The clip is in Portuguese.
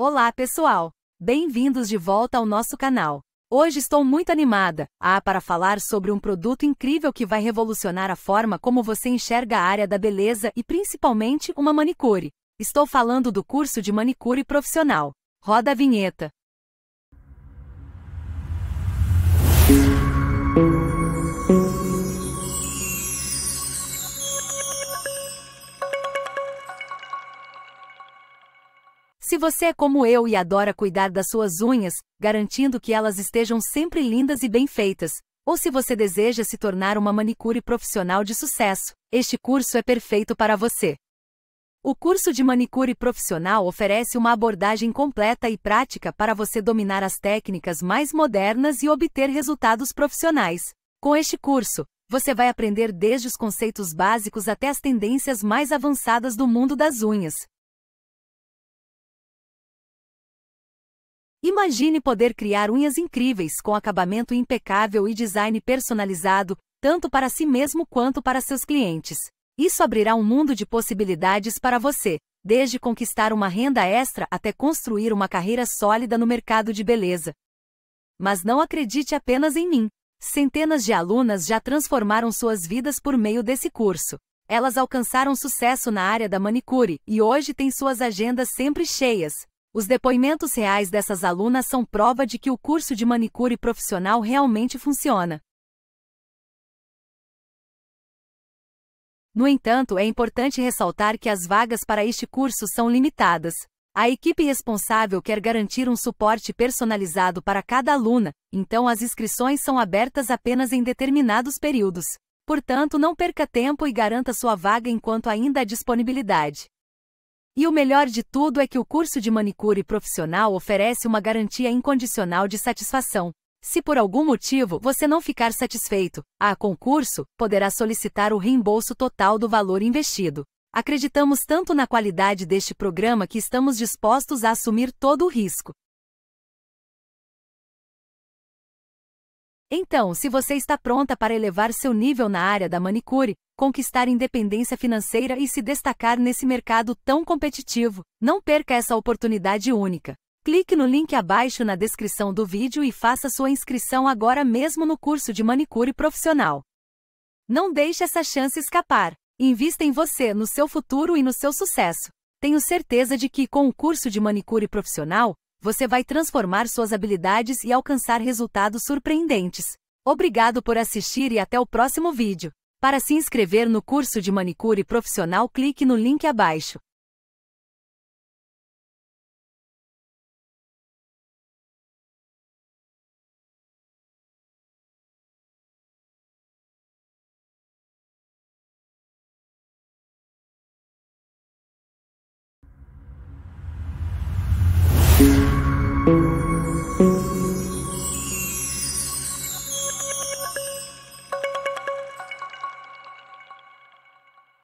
Olá pessoal! Bem-vindos de volta ao nosso canal. Hoje estou muito animada, ah, para falar sobre um produto incrível que vai revolucionar a forma como você enxerga a área da beleza e principalmente uma manicure. Estou falando do curso de manicure profissional. Roda a vinheta. Se você é como eu e adora cuidar das suas unhas, garantindo que elas estejam sempre lindas e bem feitas, ou se você deseja se tornar uma manicure profissional de sucesso, este curso é perfeito para você. O curso de manicure profissional oferece uma abordagem completa e prática para você dominar as técnicas mais modernas e obter resultados profissionais. Com este curso, você vai aprender desde os conceitos básicos até as tendências mais avançadas do mundo das unhas. Imagine poder criar unhas incríveis com acabamento impecável e design personalizado, tanto para si mesmo quanto para seus clientes. Isso abrirá um mundo de possibilidades para você, desde conquistar uma renda extra até construir uma carreira sólida no mercado de beleza. Mas não acredite apenas em mim. Centenas de alunas já transformaram suas vidas por meio desse curso. Elas alcançaram sucesso na área da manicure e hoje têm suas agendas sempre cheias, os depoimentos reais dessas alunas são prova de que o curso de manicure profissional realmente funciona. No entanto, é importante ressaltar que as vagas para este curso são limitadas. A equipe responsável quer garantir um suporte personalizado para cada aluna, então as inscrições são abertas apenas em determinados períodos. Portanto, não perca tempo e garanta sua vaga enquanto ainda há disponibilidade. E o melhor de tudo é que o curso de manicure profissional oferece uma garantia incondicional de satisfação. Se por algum motivo você não ficar satisfeito, a concurso poderá solicitar o reembolso total do valor investido. Acreditamos tanto na qualidade deste programa que estamos dispostos a assumir todo o risco. Então, se você está pronta para elevar seu nível na área da manicure, conquistar independência financeira e se destacar nesse mercado tão competitivo, não perca essa oportunidade única. Clique no link abaixo na descrição do vídeo e faça sua inscrição agora mesmo no curso de manicure profissional. Não deixe essa chance escapar. Invista em você, no seu futuro e no seu sucesso. Tenho certeza de que, com o curso de manicure profissional, você vai transformar suas habilidades e alcançar resultados surpreendentes. Obrigado por assistir e até o próximo vídeo. Para se inscrever no curso de manicure profissional, clique no link abaixo.